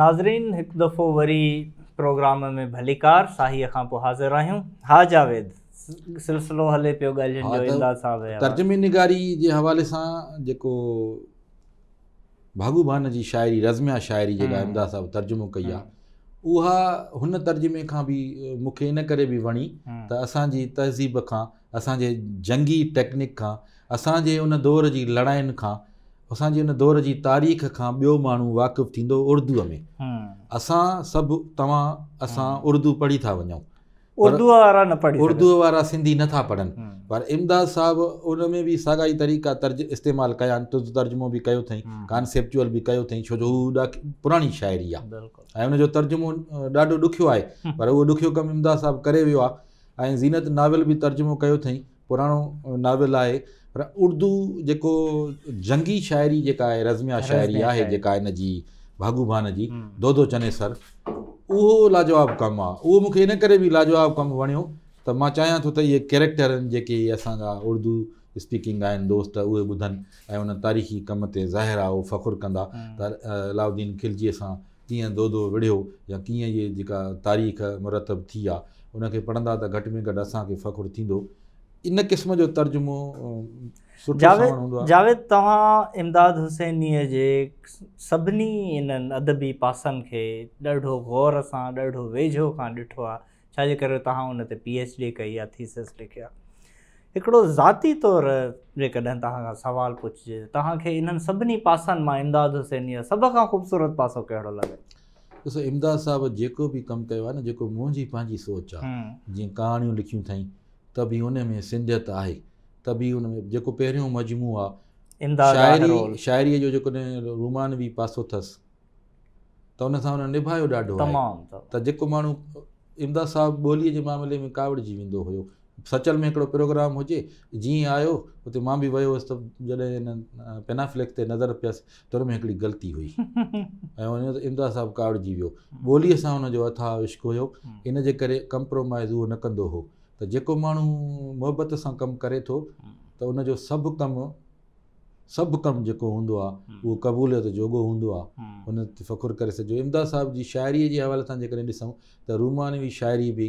तर्जुमे निगारी जे हवाले सां जेको भागुबान जी शाइरी रज़मिया शाइरी जेका अहमदाज़ साहब तर्जुमो कई आहे उहा हुन तर्जुमे खां बि मूंखे इन करे बि वणी त असांजी तहज़ीब खां असांजे जंगी टेक्निक खां असांजे उन दौर जी लड़ायुनि खां असांजे हिन दौर जी तारीख़ खां ॿियो माण्हू वाक़ुफ़ु थींदो उर्दूअ में असां सभु तव्हां असां उर्दू पढ़ी था वञूं उर्दूअ वारा न पढ़ी उर्दूअ वारा सिंधी नथा पढ़नि पर इमदाद साहबु उन में बि साॻा ई तरीक़ा तर्ज इस्तेमालु कया आहिनि तर्जुमो बि कयो अथई कॉन्सेप्चुअल बि कयो अथई छो जो हू ॾाढी पुराणी शाइरी आहे ऐं हुनजो तर्जुमो ॾाढो ॾुखियो आहे पर उहो ॾुखियो कमु इमदाद साहबु करे वियो आहे ऐं ज़ीनत नावेल बि तर्जुमो कयो अथई पुराणो नावेल आहे पर उर्दू जेको जंगी शाइरी जेका आहे रज़मिया शाइरी आहे जेका इन जी भागुबान जी दोदो चने सर उहो लाजवाबु कमु आहे उहो मूंखे इन करे बि लाजवाबु कमु वणियो त मां चाहियां थो त इहे कैरेक्टर आहिनि जेके असांजा उर्दू स्पीकिंग आहिनि दोस्त उहे ॿुधनि ऐं उन तारीख़ी कम ते ज़ाहिर आहे उहो फ़खुरु कंदा त अलाउद्दीन खिलजीअ सां कीअं दोदो विढ़ियो या कीअं इहे जेका तारीख़ मुरतबु थी आहे उनखे पढ़ंदा त घटि में घटि असांखे फ़खुरु थींदो इन क़िस्म जो तर्जुमो जावेद जावेद तव्हां इमदाद हुसैनीअ जे सभिनी इन्हनि अदबी पासनि खे ॾाढो ग़ौर सां ॾाढो वेझो खां ॾिठो आहे छाजे करे तव्हां हुन ते पी एच डी कई आहे थीसिस लिखियो आहे हिकिड़ो ज़ाती तौरु जेकॾहिं तव्हां खां सुवालु पुछिजे तव्हांखे इन्हनि सभिनी पासनि मां इमदाद हुसैनीअ सभ खां ख़ूबसूरत पासो कहिड़ो लॻे ॾिसो इमदाद साहिबु जेको बि कमु कयो आहे न जेको मुंहिंजी पंहिंजी सोच आहे जीअं कहाणियूं लिखियूं अथई त बि हुन में सिंधियत आहे त बि हुन में जेको पहिरियों मजमू आहे शायरी शायरीअ जो जेको रुमानवी पासो अथसि त हुन सां हुन निभायो ॾाढो त जेको माण्हू इम्दा साहब ॿोलीअ जे मामले में कावड़जी वेंदो हुयो सचल में हिकिड़ो प्रोग्राम हुजे जीअं आयो हुते मां बि वियो हुयुसि त जॾहिं हिन पेनाफ्लिक्स ते नज़र पियसि त हुन में हिकिड़ी ग़लती हुई ऐं हुन इम्दा साहब कावड़जी वियो ॿोलीअ सां हुनजो अथा इश्क हुयो इन जे करे कंप्रोमाइज़ उहो न कंदो हुओ त जेको माण्हू मुहबत सां कमु करे थो त उनजो सभु कमु सभु कमु जेको हूंदो आहे उहो क़बूलियत जोॻो हूंदो आहे हुन ते फ़खुरु करे सघिजो इमदाद साहिब जी शाइरीअ जे हवाले सां जेकॾहिं ॾिसूं त रूमानवी शाइरी बि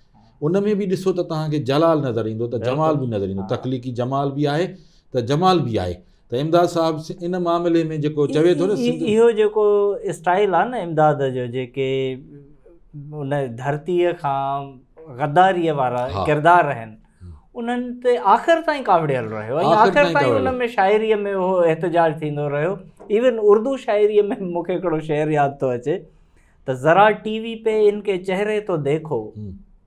उन में बि ॾिसो त तव्हांखे जलाल नज़र ईंदो त जमाल बि नज़र ईंदो तकलीक़ी जमाल बि आहे त जमाल बि आहे त इमदाद साहिब इन मामले में जेको चवे थो न इहो जेको स्टाइल आहे न इमदाद जो जेके उन धरतीअ खां गदारीअ वारा किरदार आहिनि उन्हनि ते आख़िर ताईं काविड़ियल रहियो ऐं आख़िर ताईं में शाइरीअ में उहो एहतजाज थींदो रहियो इवन उर्दू शाइरीअ में मूंखे हिकिड़ो शेर यादि थो अचे त ज़रा टीवी पे ते इनखे चहिरे थो देखो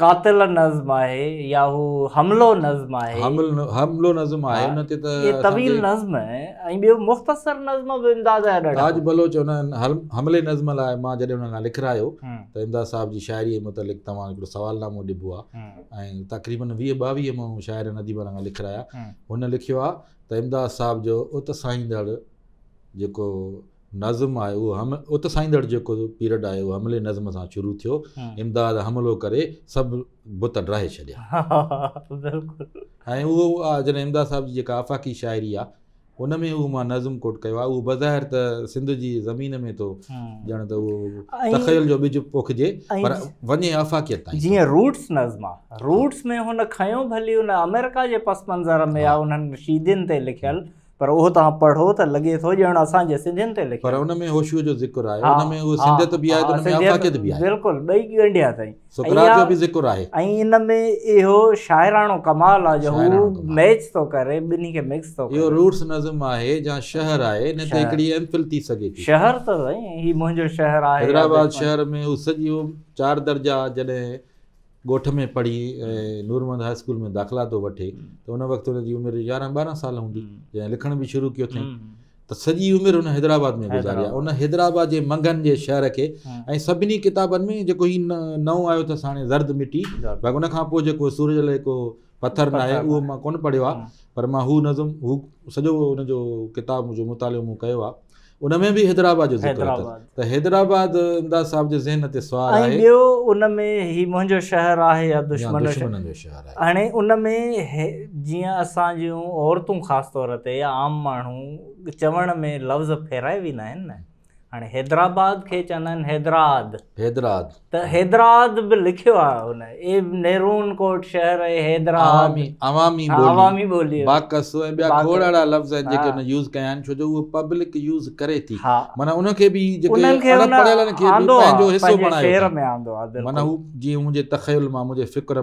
कातल नज़म आहे या हू हमिलो नज़म आहे हमिलो नज़म आहे हुन ते त तवील नज़म ऐं ॿियो मुख़्तसर नज़म बि इमदाद जा ॾाढा ताज बलोच हुन हमले नज़म लाइ मां जॾहिं हुन खां लिखरायो हम्म। त इमदाद साहिब जी शाइरीअ मुतलिक़ तव्हां हिकिड़ो सवालनामो ॾिबो आहे हम्म। ऐं तक़रीबन वीह ॿावीह माण्हू शाइर नदीब खां लिखराया हम्म। हुन लिखियो आहे त इमदाद साहिब जो उत साईंदड़ जेको नज़्म आहे उहो हम उतसाईंदड़ जेको पीरियड आहे उहो हमले नज़्म सां शुरू थियो इमदाद हमिलो करे सभु बुत रहे छॾिया ऐं उहो जॾहिं इमदाद साहिब जी जेका आफ़ाक़ी शाइरी आहे उन में उहो मां नज़्म कोट कयो आहे उहो बज़ाहिर त सिंध जी ज़मीन में थो ॼण त उहो तखयल जो बिज पोखिजे पर वञे अफ़ाकियत ताईं जीअं रूट्स रूट्स नज़्म आहे में हुन भली हुन अमेरिका जे पस मंज़र में आहे उन्हनि शीदियुनि ते लिखियलु पर उहो तव्हां पढ़ो त लॻे थो ॼण असांजे सिंधियुनि ते लिखियो पर हुन में होशियो जो ज़िक्र आहे हुन में उहो सिंधियत बि आहे त हुन में आफाकियत बि आहे बिल्कुल ॿई गंढिया ताईं सुकरात जो बि ज़िक्र आहे ऐं इन में इहो शायराणो कमाल आहे जो हू मैच थो करे ॿिन्ही खे मिक्स थो इहो रूट्स नज़म आहे जा शहर आहे न त हिकड़ी एम्फिल थी सघे थी शहर त साईं हीउ मुंहिंजो शहर आहे हैदराबाद शहर में उहो सॼो चारि दर्जा जॾहिं ॻोठ में पढ़ी ऐं नूरमंद हाई स्कूल में दाख़िला थो तो वठे हम्म। त उन वक़्तु हुन जी उमिरि यारहं ॿारहं साल हूंदी हम्म। जंहिं लिखण बि शुरू कयो अथईं हम्म। त सॼी उमिरि हुन हैदराबाद में गुज़ारी आहे उन हैदराबाद जे मंगनि जे शहर खे ऐं सभिनी किताबनि में जेको हीउ नओं आयो अथसि हाणे ज़र्द मिटी बाक़ी उन खां पोइ जेको सूरज लाइ को पथर न आहे उहो मां कोन पढ़ियो आहे पर मां हू नज़म हू सॼो हुनजो किताब मुंहिंजो मुतालो मूं कयो आहे बि हैदराबाद जो मुंहिंजो शहर आहे दुश्मन जीअं असां जूं औरतूं ख़ासि तौर ते आम माण्हू चवण में लफ़्ज़ फेराए वेंदा आहिनि न हाणे हैदराबाद खे चवंदा आहिनि हैदराद हैदराद त हैदराद बि लिखियो आहे हुन ए नेहरून कोट शहर ऐं हैदराबाद जेके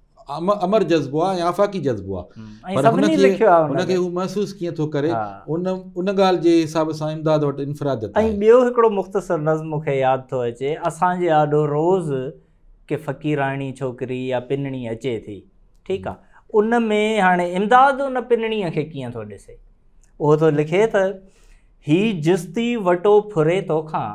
मुख़्तसर नज़्म मूंखे यादि थो अचे असांजे आॾो रोज़ के फ़कीराणी छोकिरी या पिनणी अचे थी ठीकु आहे उन में हाणे इमदाद उन पिनणीअ खे कीअं थो ॾिसे उहो थो लिखे त हीउ जिस्ती वटो फुरे तोखां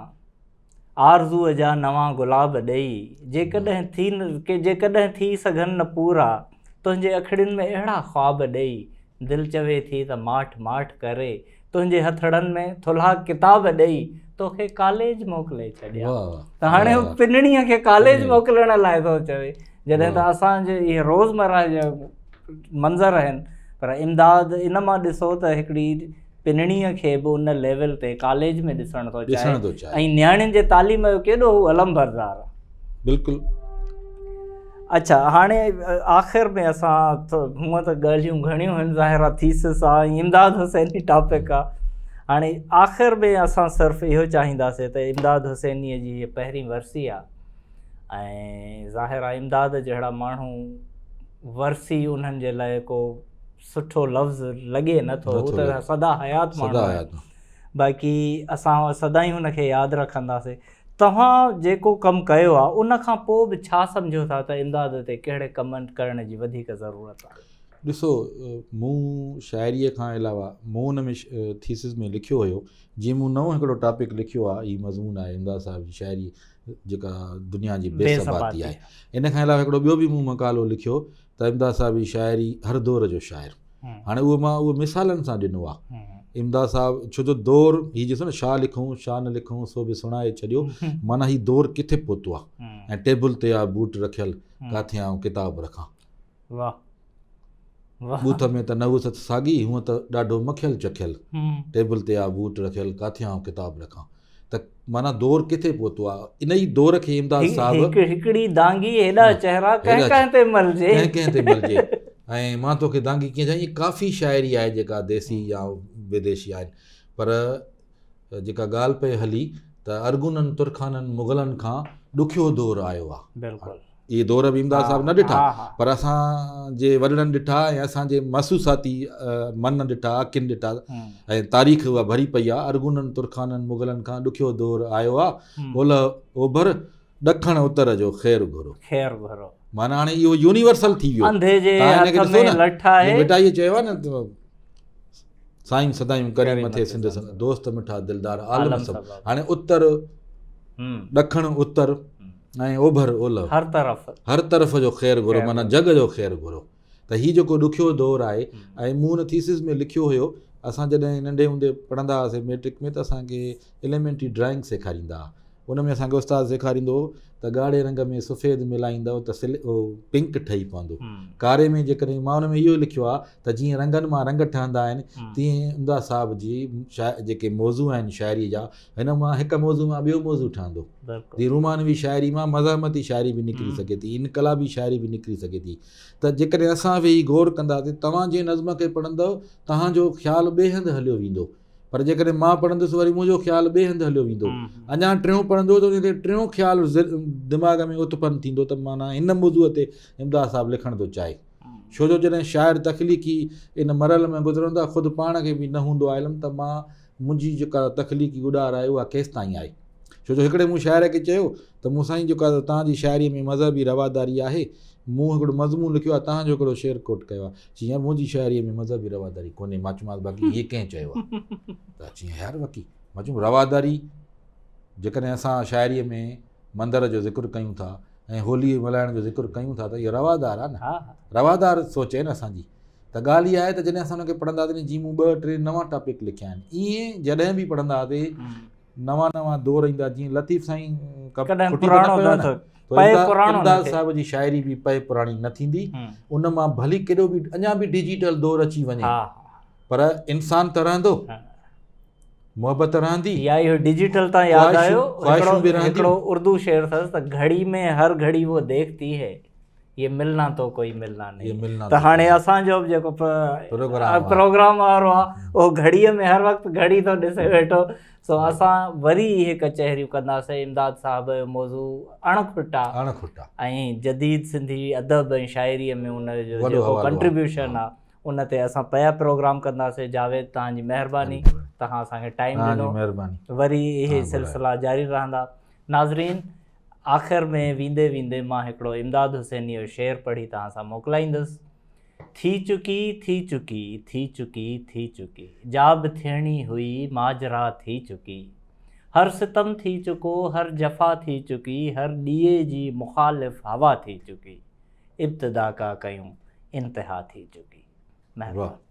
आरज़ूअ जा नवां गुलाब ॾेई जेकॾहिं थी न के जेकॾहिं थी सघनि न पूरा तुंहिंजे आखिड़ियुनि में अहिड़ा ख़्वाब ॾेई दिलि चवे थी त माठि माठि करे तुंहिंजे हथड़नि में थुल्हा किताब ॾेई तोखे कॉलेज मोकिले छॾिया त हाणे हू खे कालेज मोकिलण लाइ थो चवे जॾहिं त असांजे इहे रोज़मर्रा जा मंज़र आहिनि पर इमदाद इन मां ॾिसो त पिनड़ीअ खे बि उन लेवल ते कॉलेज में ॾिसण थो ॾिसण थो चाहे ऐं नियाणियुनि जे तालीम जो केॾो अलम बरदारु आहे बिल्कुलु अच्छा हाणे आख़िर में असां हूअं त ॻाल्हियूं घणियूं आहिनि ज़ाहिर आहे थीसिस आहे इमदाद हुसैनी टॉपिक आहे हाणे आख़िर में असां सिर्फ़ु इहो चाहींदासीं त इमदाद हुसैनीअ जी हीअ पहिरीं वरसी आहे ऐं ज़ाहिर आहे इमदाद जहिड़ा माण्हू वरसी उन्हनि जे लाइ को सुठो लफ़्ज़ लॻे नथो हू त सदा हयात हूंदो बाक़ी असां सदाई हुनखे यादि रखंदासीं तव्हां जेको कमु कयो आहे उनखां पोइ बि छा सम्झो था त इमदाद ते कहिड़े कमनि करण जी वधीक ज़रूरत आहे ॾिसो मूं शाइरीअ खां अलावा मूं हुन में थीसिस में लिखियो हुयो जीअं मूं नओं हिकिड़ो टॉपिक लिखियो आहे हीउ मज़मून आहे अमदा साहिब जी शाइरी जेका दुनिया जी बेसबाती आहे इन खां अलावा हिकिड़ो ॿियो बि मूं मकालो लिखियो त अमदा साहिब जी शाइरी हर दौर जो शाइरु हाणे उहो मां उहो मिसालनि सां ॾिनो आहे इमदाद साहब छो जो दौर हीउ ॾिसो न छा लिखूं छा न लिखूं सो बि सुणाए छॾियो माना हीउ दौर किथे पहुतो आहे ऐं टेबल ते आहे बूट रखियलु किथे आऊं किताब रखां वाह बूथ में त नव सत साॻी हूअं त ॾाढो मखियल चखियल टेबल ते आहे बूट रखियल किथे आऊं किताब रखां त माना दौर किथे पहुतो आहे इन ई दौर खे इमदाद हिकिड़ी दांगी ऐं मां तोखे दांगी कीअं इहा काफ़ी शाइरी आहे जेका देसी या विदेशी आहे पर जेका ॻाल्हि पई हली त अर्गुननि तुरखाननि मुग़लनि खां ॾुखियो दौरु आयो आहे बिल्कुलु इहे दौर बि इमदाद साहिबु न ॾिठा पर असांजे वॾड़नि ॾिठा ऐं असांजे महसूसाती मन ॾिठा ॾिठा ऐं तारीख़ उहा भरी पई आहे अर्गुननि माना इहो चयो आहे न साईं सदायूं उतर ॾखण उत्तर ऐं ओभर ओलह हर तरफ़ हर तरफ़ जो ख़ैरु घुरो माना जग जो ख़ैरु घुरो त हीउ जेको ॾुखियो दौरु आहे ऐं मूं हुन थीसिस में लिखियो हुयो असां जॾहिं नंढे हूंदे पढ़ंदा हुआसीं मेट्रिक में त असांखे एलिमेंट्री ड्राइंग सेखारींदा हुआ हुन में असांखे उस्तादु सेखारींदो हुओ त ॻाढ़े रंग में सफ़ेद मिलाईंदव त सिल पिंक ठही पवंदो कारे में जेकॾहिं मां हुन में इहो लिखियो आहे त जीअं रंगनि मां रंग ठहंदा आहिनि तीअं उम्दा साहिब जी शाइ जेके मौज़ू आहिनि शाइरी जा हिन मां हिकु मौज़ू मां ॿियो मौज़ू ठहंदो जीअं रुमानवी शाइरी मां मज़ाहमती शाइरी बि निकिरी सघे थी इनकलाबी शाइरी बि निकिरी सघे थी त जेकॾहिं असां वेही गौर कंदासीं तव्हां जीअं नज़म खे पढ़ंदव तव्हांजो ख़्यालु ॿिए हंधि हलियो वेंदो पर जेकॾहिं मां पढ़ंदुसि वरी मुंहिंजो ख़्यालु ॿिए हंधि हलियो वेंदो हम्म, हम्म। अञा टियों पढ़ंदो त हुनखे टियों ख़्यालु दिमाग़ में उत्पन्न थींदो त माना हिन मौज़ूअ ते इमदाद साहिबु लिखण थो चाहे हम्म। छो जो जॾहिं शाइर तखलीक़ी इन मरल में गुज़रंदो आहे ख़ुदि पाण खे बि न हूंदो आहे त मां मुंहिंजी जेका तखलीक़ी गुॾार आहे उहा केसि ताईं आहे छो जो हिकिड़े मूं शाइर खे चयो त मूं साईं जेका तव्हांजी शाइरीअ में मज़हबी रवादारी आहे मूं हिकिड़ो मज़मून लिखियो आहे तव्हांजो हिकिड़ो शेर कोट कयो आहे चई मुंहिंजी शाइरीअ में मज़हबी रवादारी कोन्हे मां चयोमांसि बाक़ी इहे कंहिं चयो आहे त चई यार वकी मां चयुमि रवादारी जेकॾहिं असां शाइरीअ में मंदर जो ज़िक्र कयूं था ऐं होली मल्हाइण जो ज़िक्र कयूं था त इहा रवादार आहे न रवादार सोच आहे न असांजी त ॻाल्हि इहा आहे त जॾहिं असां हुनखे पढ़ंदासीं जी मूं ॿ टे नवां टॉपिक लिखिया आहिनि ईअं जॾहिं बि पढ़ंदासीं हम्म। नवां नवां दौर ईंदा जीअं लतीफ़ साईं तो अहमदास साहिब जी शाइरी बि पए हम्म। उन भली केॾो बि अञा बि डिजिटल दौर अची वञे पर इंसान त रहंदो मोहबत रहंदी डिजिटल तव्हां आयो उर्दू शेर अथसि घड़ी में हर घड़ी वो देखती है ये मिलना तो कोई मिलना नहीं त हाणे असांजो बि जेको प्रोग्राम वो आहे उहो में हर वक्त घड़ी तो ऐसे वेठो सो अस वरी इहे कचहर कदे इमदाद साहब मौज़ू अणखुटा आहे जदीद सिंधी अदब ए शायरी में हुनजो जेको कंट्रीब्यूशन आहे उन ते असां प्रोग्राम कदे जावेद तहबानी तुम तव्हां टाइम वरी ये सिलसिला जारी रहा नाज़रीन आख़िर में वेंदे वेंदे मां इमदाद हुसैन जो शेर पढ़ी तव्हां थी चुकी थी चुकी थी चुकी थी चुकी जाब बि थियणी हुई माजरा थी चुकी हर सितम थी चुको हर जफ़ा थी चुकी हर ॾीए जी मुखालिफ़ हवा थी चुकी इब्तदा का कयूं इंतिहा थी चुकी महिरबानी